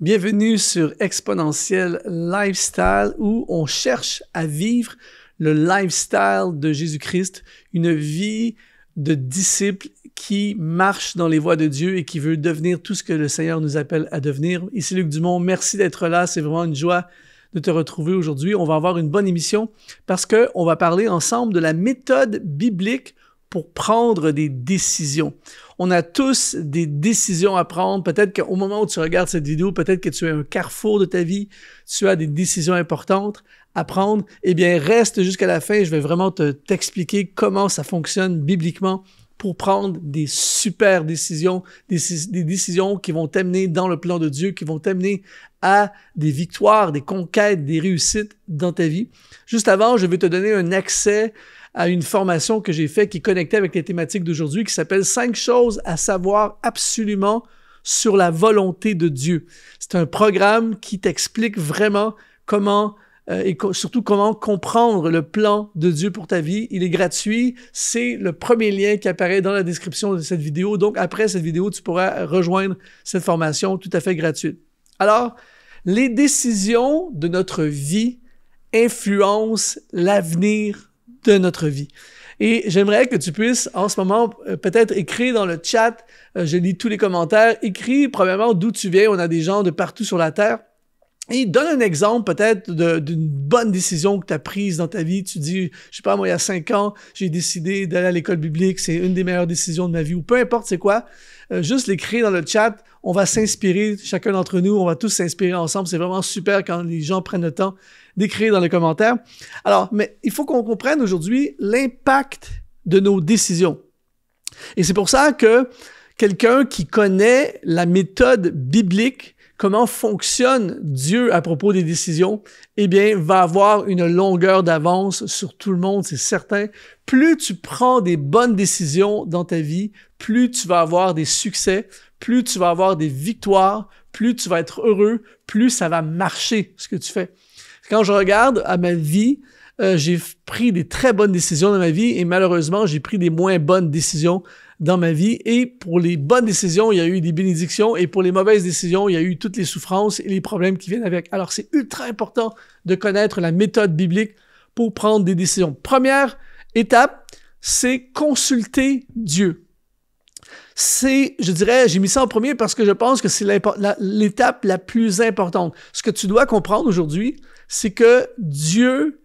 Bienvenue sur Exponentiel Lifestyle où on cherche à vivre le lifestyle de Jésus-Christ, une vie de disciple qui marche dans les voies de Dieu et qui veut devenir tout ce que le Seigneur nous appelle à devenir. Ici Luc Dumont, merci d'être là, c'est vraiment une joie de te retrouver aujourd'hui. On va avoir une bonne émission parce qu'on va parler ensemble de la méthode biblique pour prendre des décisions. On a tous des décisions à prendre. Peut-être qu'au moment où tu regardes cette vidéo, peut-être que tu es un carrefour de ta vie, tu as des décisions importantes à prendre. Eh bien, reste jusqu'à la fin. Je vais vraiment te, t'expliquer comment ça fonctionne bibliquement pour prendre des super décisions, des, des, décisions qui vont t'amener dans le plan de Dieu, qui vont t'amener à des victoires, des conquêtes, des réussites dans ta vie. Juste avant, je vais te donner un accès à une formation que j'ai faite qui connectait avec les thématiques d'aujourd'hui, qui s'appelle Cinq choses à savoir absolument sur la volonté de Dieu. C'est un programme qui t'explique vraiment comment euh, et surtout comment comprendre le plan de Dieu pour ta vie. Il est gratuit. C'est le premier lien qui apparaît dans la description de cette vidéo. Donc après cette vidéo, tu pourras rejoindre cette formation tout à fait gratuite. Alors, les décisions de notre vie influencent l'avenir de notre vie. Et j'aimerais que tu puisses, en ce moment, euh, peut-être écrire dans le chat, euh, je lis tous les commentaires, écris probablement d'où tu viens, on a des gens de partout sur la Terre. Et donne un exemple peut-être d'une bonne décision que tu as prise dans ta vie. Tu dis, je sais pas, moi, il y a cinq ans, j'ai décidé d'aller à l'école biblique, c'est une des meilleures décisions de ma vie, ou peu importe c'est quoi. Euh, juste l'écrire dans le chat, on va s'inspirer, chacun d'entre nous, on va tous s'inspirer ensemble. C'est vraiment super quand les gens prennent le temps d'écrire dans les commentaires. Alors, mais il faut qu'on comprenne aujourd'hui l'impact de nos décisions. Et c'est pour ça que quelqu'un qui connaît la méthode biblique comment fonctionne Dieu à propos des décisions, eh bien, va avoir une longueur d'avance sur tout le monde, c'est certain. Plus tu prends des bonnes décisions dans ta vie, plus tu vas avoir des succès, plus tu vas avoir des victoires, plus tu vas être heureux, plus ça va marcher ce que tu fais. Quand je regarde à ma vie, euh, j'ai pris des très bonnes décisions dans ma vie et malheureusement, j'ai pris des moins bonnes décisions dans ma vie. Et pour les bonnes décisions, il y a eu des bénédictions. Et pour les mauvaises décisions, il y a eu toutes les souffrances et les problèmes qui viennent avec. Alors, c'est ultra important de connaître la méthode biblique pour prendre des décisions. Première étape, c'est consulter Dieu. C'est, je dirais, j'ai mis ça en premier parce que je pense que c'est l'étape la, plus importante. Ce que tu dois comprendre aujourd'hui, c'est que Dieu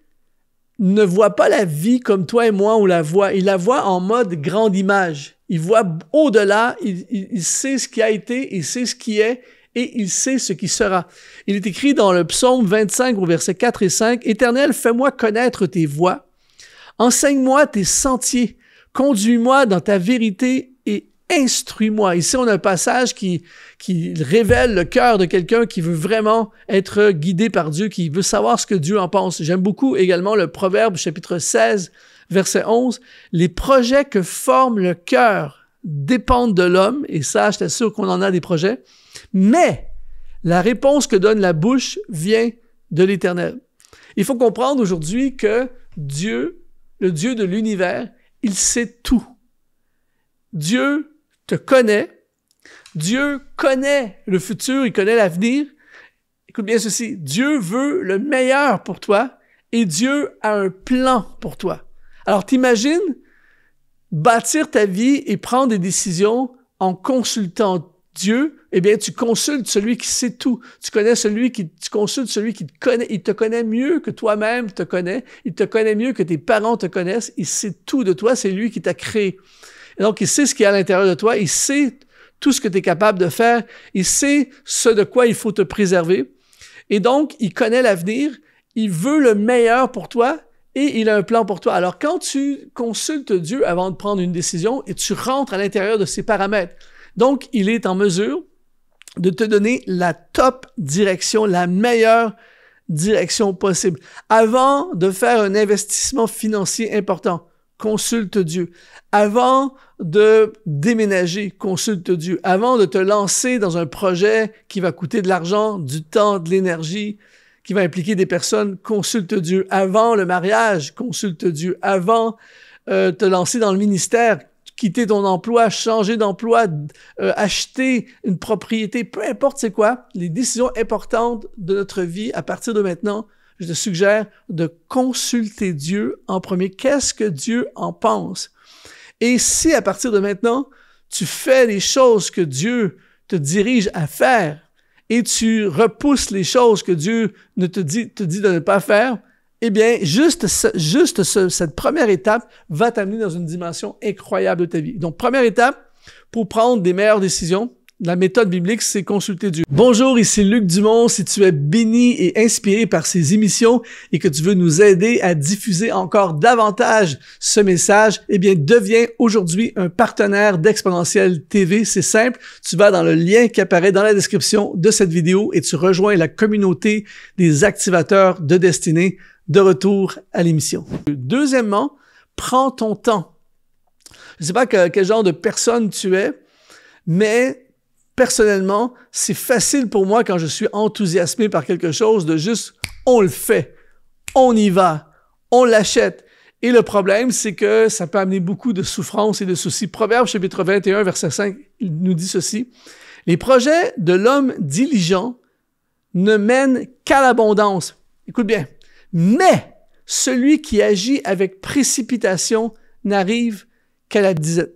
ne voit pas la vie comme toi et moi on la voit. Il la voit en mode grande image. Il voit au-delà, il, sait ce qui a été, il sait ce qui est, et il sait ce qui sera. Il est écrit dans le psaume 25 au verset 4 et 5, Éternel, fais-moi connaître tes voies, enseigne-moi tes sentiers, conduis-moi dans ta vérité instruis-moi. Ici, on a un passage qui, qui révèle le cœur de quelqu'un qui veut vraiment être guidé par Dieu, qui veut savoir ce que Dieu en pense. J'aime beaucoup également le Proverbe chapitre 16, verset 11. Les projets que forme le cœur dépendent de l'homme, et ça, je t'assure qu'on en a des projets, mais la réponse que donne la bouche vient de l'Éternel. Il faut comprendre aujourd'hui que Dieu, le Dieu de l'univers, il sait tout. Dieu te connaît. Dieu connaît le futur, il connaît l'avenir. Écoute bien ceci, Dieu veut le meilleur pour toi et Dieu a un plan pour toi. Alors t'imagines bâtir ta vie et prendre des décisions en consultant Dieu, eh bien, tu consultes celui qui sait tout. Tu connais celui qui, tu consultes celui qui te connaît. Il te connaît mieux que toi-même te connais. Il te connaît mieux que tes parents te connaissent. Il sait tout de toi. C'est lui qui t'a créé. Et donc, il sait ce qu'il y a à l'intérieur de toi, il sait tout ce que tu es capable de faire, il sait ce de quoi il faut te préserver. Et donc, il connaît l'avenir, il veut le meilleur pour toi et il a un plan pour toi. Alors, quand tu consultes Dieu avant de prendre une décision et tu rentres à l'intérieur de ses paramètres, donc, il est en mesure de te donner la top direction, la meilleure direction possible avant de faire un investissement financier important consulte Dieu. Avant de déménager, consulte Dieu. Avant de te lancer dans un projet qui va coûter de l'argent, du temps, de l'énergie, qui va impliquer des personnes, consulte Dieu. Avant le mariage, consulte Dieu. Avant de euh, te lancer dans le ministère, quitter ton emploi, changer d'emploi, euh, acheter une propriété, peu importe c'est quoi, les décisions importantes de notre vie à partir de maintenant, je te suggère de consulter Dieu en premier. Qu'est-ce que Dieu en pense? Et si à partir de maintenant, tu fais les choses que Dieu te dirige à faire et tu repousses les choses que Dieu ne te dit, te dit de ne pas faire, eh bien, juste, juste cette première étape va t'amener dans une dimension incroyable de ta vie. Donc, première étape, pour prendre des meilleures décisions, la méthode biblique, c'est consulter Dieu. Bonjour, ici Luc Dumont. Si tu es béni et inspiré par ces émissions et que tu veux nous aider à diffuser encore davantage ce message, eh bien, deviens aujourd'hui un partenaire d'Exponentiel TV. C'est simple. Tu vas dans le lien qui apparaît dans la description de cette vidéo et tu rejoins la communauté des activateurs de destinée de retour à l'émission. Deuxièmement, prends ton temps. Je ne sais pas quel genre de personne tu es, mais personnellement, c'est facile pour moi quand je suis enthousiasmé par quelque chose de juste on le fait, on y va, on l'achète. Et le problème, c'est que ça peut amener beaucoup de souffrance et de soucis. Proverbe chapitre 21, verset 5, il nous dit ceci. Les projets de l'homme diligent ne mènent qu'à l'abondance. Écoute bien. Mais celui qui agit avec précipitation n'arrive qu'à la disette.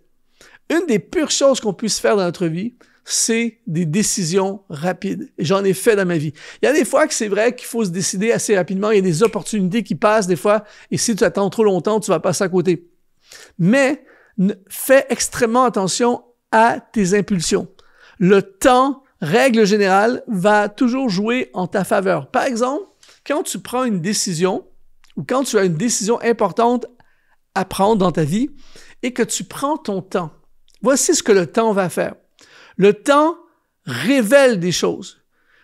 Une des pures choses qu'on puisse faire dans notre vie, c'est des décisions rapides. J'en ai fait dans ma vie. Il y a des fois que c'est vrai qu'il faut se décider assez rapidement. Il y a des opportunités qui passent des fois. Et si tu attends trop longtemps, tu vas passer à côté. Mais fais extrêmement attention à tes impulsions. Le temps, règle générale, va toujours jouer en ta faveur. Par exemple, quand tu prends une décision ou quand tu as une décision importante à prendre dans ta vie et que tu prends ton temps, voici ce que le temps va faire le temps révèle des choses.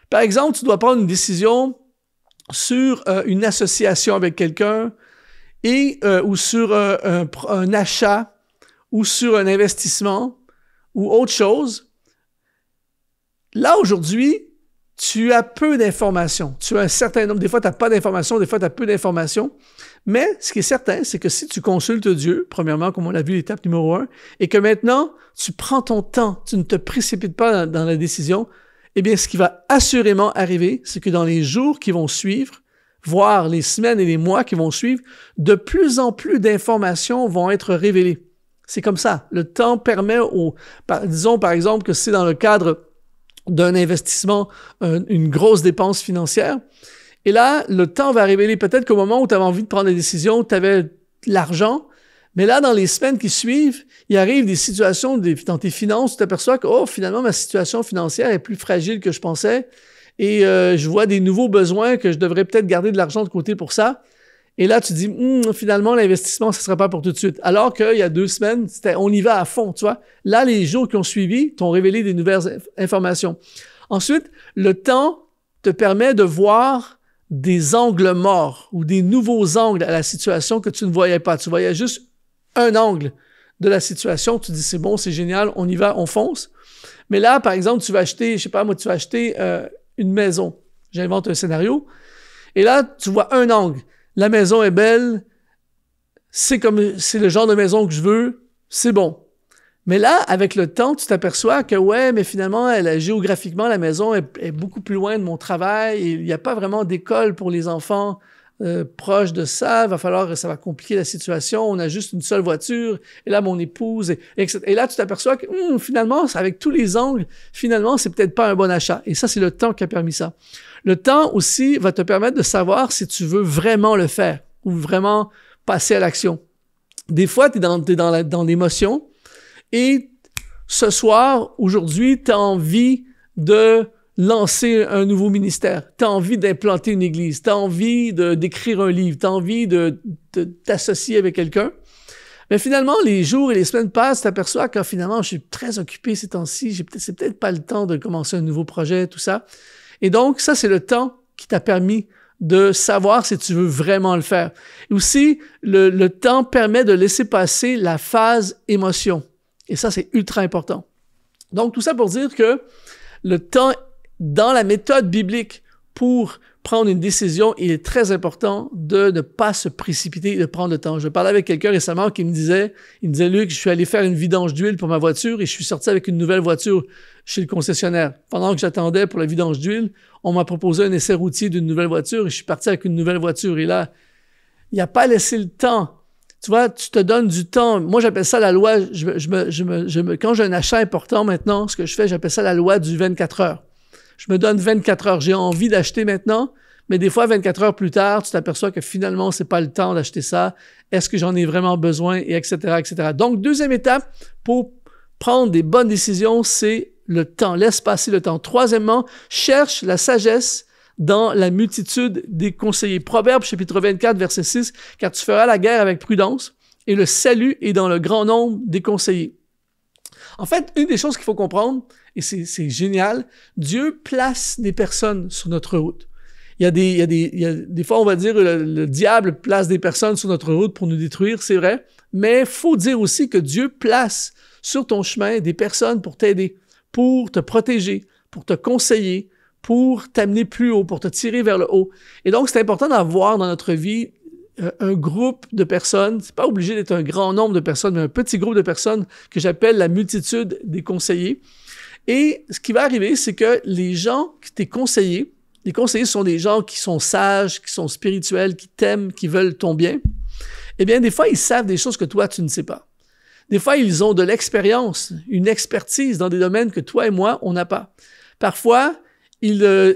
Par exemple, tu dois prendre une décision sur euh, une association avec quelqu'un et euh, ou sur euh, un, achat ou sur un investissement ou autre chose. Là, aujourd'hui, tu as peu d'informations. Tu as un certain nombre. Des fois, tu n'as pas d'informations, des fois, tu as peu d'informations. Mais ce qui est certain, c'est que si tu consultes Dieu, premièrement, comme on l'a vu l'étape numéro un, et que maintenant, tu prends ton temps, tu ne te précipites pas dans, la décision, eh bien, ce qui va assurément arriver, c'est que dans les jours qui vont suivre, voire les semaines et les mois qui vont suivre, de plus en plus d'informations vont être révélées. C'est comme ça. Le temps permet au, disons par exemple que c'est dans le cadre d'un investissement, une grosse dépense financière. Et là, le temps va révéler peut-être qu'au moment où tu avais envie de prendre des décisions, tu avais l'argent, mais là, dans les semaines qui suivent, il arrive des situations dans tes finances, tu t'aperçois que, oh, finalement, ma situation financière est plus fragile que je pensais et euh, je vois des nouveaux besoins que je devrais peut-être garder de l'argent de côté pour ça. Et là, tu dis, hum, finalement, l'investissement, ce ne sera pas pour tout de suite. Alors qu'il y a deux semaines, c'était on y va à fond, tu vois. Là, les jours qui ont suivi t'ont révélé des nouvelles informations. Ensuite, le temps te permet de voir des angles morts ou des nouveaux angles à la situation que tu ne voyais pas. Tu voyais juste un angle de la situation. Tu dis, c'est bon, c'est génial, on y va, on fonce. Mais là, par exemple, tu vas acheter, je ne sais pas moi, tu vas acheter euh, une maison. J'invente un scénario. Et là, tu vois un angle la maison est belle, c'est comme c'est le genre de maison que je veux, c'est bon. Mais là, avec le temps, tu t'aperçois que ouais, mais finalement, elle, euh, géographiquement, la maison est, est, beaucoup plus loin de mon travail. Il n'y a pas vraiment d'école pour les enfants. Euh, proche de ça, va falloir, ça va compliquer la situation, on a juste une seule voiture, et là, mon épouse, et, et, là, tu t'aperçois que hmm, finalement, avec tous les angles, finalement, c'est peut-être pas un bon achat. Et ça, c'est le temps qui a permis ça. Le temps aussi va te permettre de savoir si tu veux vraiment le faire ou vraiment passer à l'action. Des fois, tu dans, es dans l'émotion et ce soir, aujourd'hui, tu as envie de lancer un nouveau ministère, tu as envie d'implanter une église, tu as envie d'écrire un livre, tu as envie de, t'associer avec quelqu'un. Mais finalement, les jours et les semaines passent, t'aperçois que finalement, je suis très occupé ces temps-ci, c'est peut-être pas le temps de commencer un nouveau projet, tout ça. Et donc, ça, c'est le temps qui t'a permis de savoir si tu veux vraiment le faire. aussi, le, le temps permet de laisser passer la phase émotion. Et ça, c'est ultra important. Donc, tout ça pour dire que le temps dans la méthode biblique pour prendre une décision, il est très important de ne pas se précipiter et de prendre le temps. Je parlais avec quelqu'un récemment qui me disait, il me disait, Luc, je suis allé faire une vidange d'huile pour ma voiture et je suis sorti avec une nouvelle voiture chez le concessionnaire. Pendant que j'attendais pour la vidange d'huile, on m'a proposé un essai routier d'une nouvelle voiture et je suis parti avec une nouvelle voiture. Et là, il a pas laissé le temps. Tu vois, tu te donnes du temps. Moi, j'appelle ça la loi. quand j'ai un achat important maintenant, ce que je fais, j'appelle ça la loi du 24 heures je me donne 24 heures, j'ai envie d'acheter maintenant, mais des fois, 24 heures plus tard, tu t'aperçois que finalement, c'est pas le temps d'acheter ça. Est-ce que j'en ai vraiment besoin? Et etc., etc. Donc, deuxième étape pour prendre des bonnes décisions, c'est le temps. Laisse passer le temps. Troisièmement, cherche la sagesse dans la multitude des conseillers. Proverbe chapitre 24, verset 6, car tu feras la guerre avec prudence et le salut est dans le grand nombre des conseillers. En fait, une des choses qu'il faut comprendre, et c'est génial, Dieu place des personnes sur notre route. Il y a des, il y a des, des fois, on va dire, le, le, diable place des personnes sur notre route pour nous détruire, c'est vrai. Mais faut dire aussi que Dieu place sur ton chemin des personnes pour t'aider, pour te protéger, pour te conseiller, pour t'amener plus haut, pour te tirer vers le haut. Et donc, c'est important d'avoir dans notre vie euh, un groupe de personnes, c'est pas obligé d'être un grand nombre de personnes, mais un petit groupe de personnes que j'appelle la multitude des conseillers. Et ce qui va arriver, c'est que les gens qui t'es conseillers, les conseillers sont des gens qui sont sages, qui sont spirituels, qui t'aiment, qui veulent ton bien. Eh bien, des fois, ils savent des choses que toi, tu ne sais pas. Des fois, ils ont de l'expérience, une expertise dans des domaines que toi et moi, on n'a pas. Parfois, ils, euh,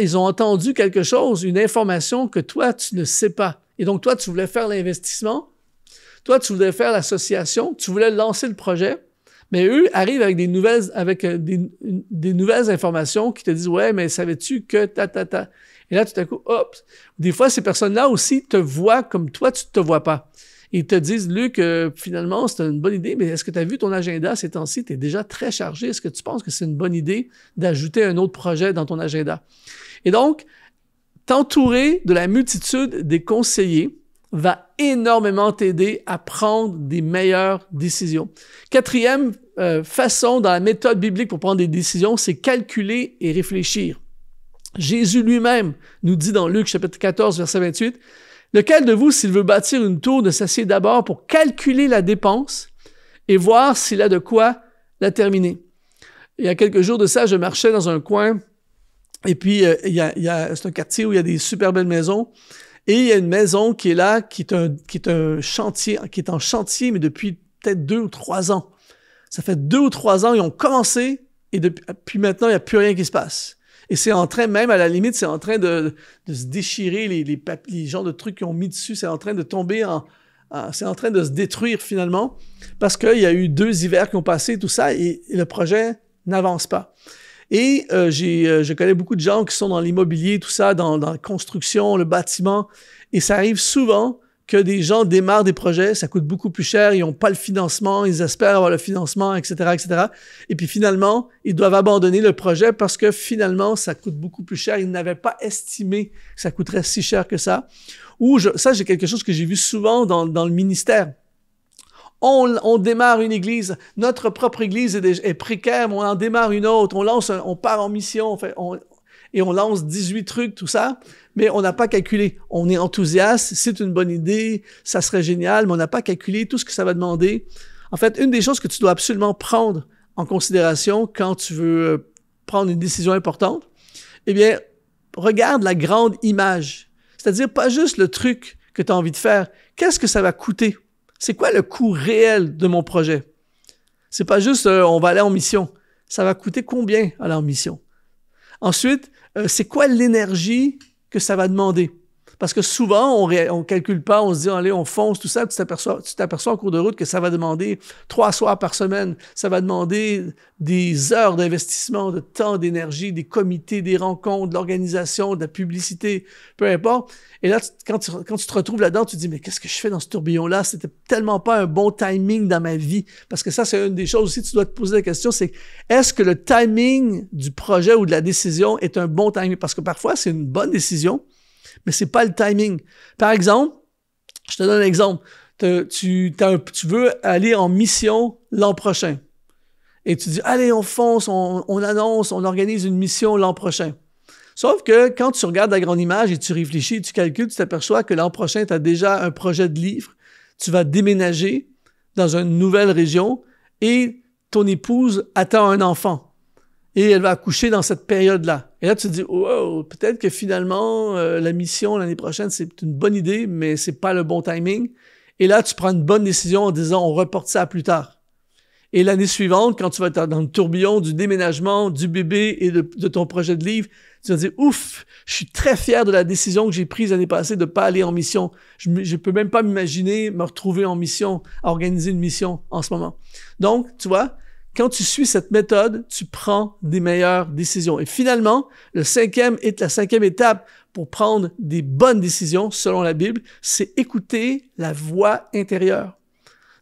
ils ont entendu quelque chose, une information que toi, tu ne sais pas. Et donc, toi, tu voulais faire l'investissement, toi, tu voulais faire l'association, tu voulais lancer le projet, mais eux arrivent avec des nouvelles, avec euh, des, nouvelles informations qui te disent Ouais, mais savais-tu que ta, ta, ta. Et là, tout à coup, hop. Des fois, ces personnes-là aussi te voient comme toi, tu ne te vois pas. Ils te disent, Luc, que euh, finalement, c'est une bonne idée, mais est-ce que tu as vu ton agenda ces temps-ci? Tu es déjà très chargé. Est-ce que tu penses que c'est une bonne idée d'ajouter un autre projet dans ton agenda? Et donc, t'entourer de la multitude des conseillers va énormément t'aider à prendre des meilleures décisions. Quatrième euh, façon dans la méthode biblique pour prendre des décisions, c'est calculer et réfléchir. Jésus lui-même nous dit dans Luc chapitre 14, verset 28, Lequel de vous, s'il veut bâtir une tour, ne s'assied d'abord pour calculer la dépense et voir s'il a de quoi la terminer. Il y a quelques jours de ça, je marchais dans un coin et puis, euh, il y a, y a, c'est un quartier où il y a des super belles maisons. Et il y a une maison qui est là, qui est, un, qui est un chantier, qui est en chantier, mais depuis peut-être deux ou trois ans. Ça fait deux ou trois ans, ils ont commencé, et depuis, puis maintenant, il n'y a plus rien qui se passe. Et c'est en train, même à la limite, c'est en train de, de se déchirer, les, les, les genres de trucs qu'ils ont mis dessus, c'est en train de tomber en, c'est en train de se détruire finalement parce qu'il y a eu deux hivers qui ont passé, tout ça, et le projet n'avance pas. Et euh, j'ai, euh, je connais beaucoup de gens qui sont dans l'immobilier, tout ça, dans, la construction, le bâtiment. Et ça arrive souvent que des gens démarrent des projets, ça coûte beaucoup plus cher, ils n'ont pas le financement, ils espèrent avoir le financement, etc., etc. Et puis finalement, ils doivent abandonner le projet parce que finalement, ça coûte beaucoup plus cher. Ils n'avaient pas estimé que ça coûterait si cher que ça. Ou ça, j'ai quelque chose que j'ai vu souvent dans, dans le ministère on, démarre une église, notre propre église est, précaire, mais on en démarre une autre, on lance, on part en mission, on fait, on, et on lance 18 trucs, tout ça, mais on n'a pas calculé. On est enthousiaste, c'est une bonne idée, ça serait génial, mais on n'a pas calculé tout ce que ça va demander. En fait, une des choses que tu dois absolument prendre en considération quand tu veux euh, prendre une décision importante, eh bien, regarde la grande image. C'est-à-dire pas juste le truc que tu as envie de faire. Qu'est-ce que ça va coûter? C'est quoi le coût réel de mon projet? C'est pas juste euh, on va aller en mission. Ça va coûter combien aller en mission? Ensuite, euh, c'est quoi l'énergie que ça va demander? Parce que souvent, on on calcule pas, on se dit, allez, on fonce, tout ça, tu t'aperçois en cours de route que ça va demander trois soirs par semaine, ça va demander des heures d'investissement, de temps, d'énergie, des comités, des rencontres, de l'organisation, de la publicité, peu importe. Et là, quand, tu, quand, tu, te retrouves là-dedans, tu te dis, mais qu'est-ce que je fais dans ce tourbillon-là? C'était tellement pas un bon timing dans ma vie. Parce que ça, c'est une des choses aussi, tu dois te poser la question, c'est est-ce que le timing du projet ou de la décision est un bon timing? Parce que parfois, c'est une bonne décision, mais c'est pas le timing. Par exemple, je te donne un exemple. tu, veux aller en mission l'an prochain. Et tu dis, allez, on fonce, on, on annonce, on organise une mission l'an prochain. Sauf que quand tu regardes la grande image et tu réfléchis, tu calcules, tu t'aperçois que l'an prochain, tu as déjà un projet de livre. Tu vas déménager dans une nouvelle région et ton épouse attend un enfant et elle va accoucher dans cette période-là. Et là, tu te dis, wow, oh, oh, peut-être que finalement, euh, la mission l'année prochaine, c'est une bonne idée, mais c'est pas le bon timing. Et là, tu prends une bonne décision en disant, on reporte ça plus tard. Et l'année suivante, quand tu vas être dans le tourbillon du déménagement, du bébé et de, ton projet de livre, tu vas dire, ouf, je suis très fier de la décision que j'ai prise l'année passée de pas aller en mission. Je ne peux même pas m'imaginer me retrouver en mission, organiser une mission en ce moment. Donc, tu vois, quand tu suis cette méthode, tu prends des meilleures décisions. Et finalement, le cinquième et la cinquième étape pour prendre des bonnes décisions selon la Bible, c'est écouter la voix intérieure.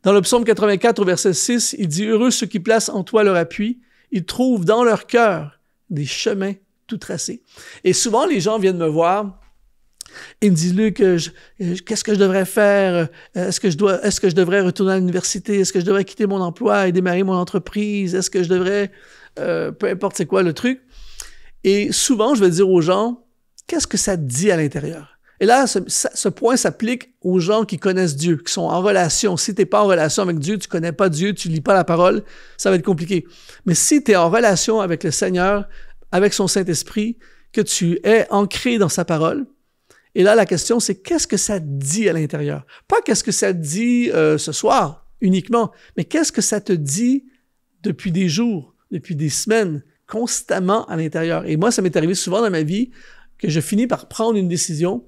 Dans le psaume 84 au verset 6, il dit Heureux ceux qui placent en toi leur appui, ils trouvent dans leur cœur des chemins tout tracés. Et souvent, les gens viennent me voir il me dit, que euh, euh, qu'est-ce que je devrais faire? Euh, est-ce que je dois, est-ce que je devrais retourner à l'université? Est-ce que je devrais quitter mon emploi et démarrer mon entreprise? Est-ce que je devrais, peu importe c'est quoi le truc? Et souvent, je vais dire aux gens, qu'est-ce que ça te dit à l'intérieur? Et là, ce, point s'applique aux gens qui connaissent Dieu, qui sont en relation. Si tu n'es pas en relation avec Dieu, tu connais pas Dieu, tu lis pas la parole, ça va être compliqué. Mais si tu es en relation avec le Seigneur, avec son Saint-Esprit, que tu es ancré dans sa parole, et là, la question, c'est qu'est-ce que ça dit à l'intérieur? Pas qu'est-ce que ça dit euh, ce soir uniquement, mais qu'est-ce que ça te dit depuis des jours, depuis des semaines, constamment à l'intérieur. Et moi, ça m'est arrivé souvent dans ma vie que je finis par prendre une décision,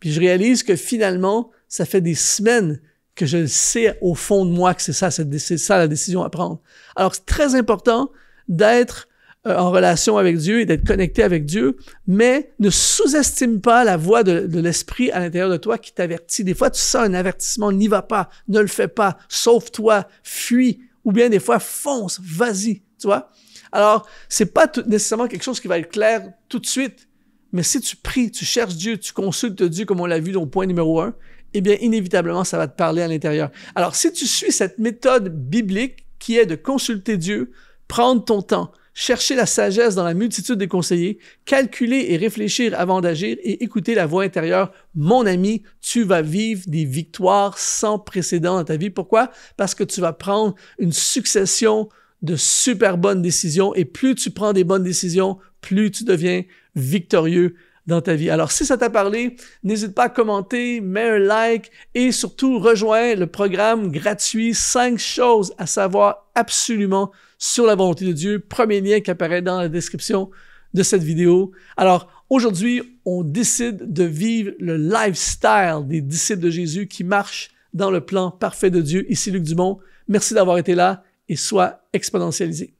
puis je réalise que finalement, ça fait des semaines que je sais au fond de moi que c'est ça, c'est ça la décision à prendre. Alors, c'est très important d'être euh, en relation avec Dieu et d'être connecté avec Dieu, mais ne sous-estime pas la voix de, l'esprit à l'intérieur de toi qui t'avertit. Des fois, tu sens un avertissement, n'y va pas, ne le fais pas, sauve-toi, fuis, ou bien des fois, fonce, vas-y, tu vois. Alors, c'est pas nécessairement quelque chose qui va être clair tout de suite, mais si tu pries, tu cherches Dieu, tu consultes Dieu comme on l'a vu dans le point numéro un, eh bien, inévitablement, ça va te parler à l'intérieur. Alors, si tu suis cette méthode biblique qui est de consulter Dieu, prendre ton temps, chercher la sagesse dans la multitude des conseillers, calculer et réfléchir avant d'agir et écouter la voix intérieure. Mon ami, tu vas vivre des victoires sans précédent dans ta vie. Pourquoi? Parce que tu vas prendre une succession de super bonnes décisions et plus tu prends des bonnes décisions, plus tu deviens victorieux dans ta vie. Alors, si ça t'a parlé, n'hésite pas à commenter, mets un like et surtout rejoins le programme gratuit 5 choses à savoir absolument sur la volonté de Dieu. Premier lien qui apparaît dans la description de cette vidéo. Alors, aujourd'hui, on décide de vivre le lifestyle des disciples de Jésus qui marchent dans le plan parfait de Dieu. Ici Luc Dumont. Merci d'avoir été là et sois exponentialisé.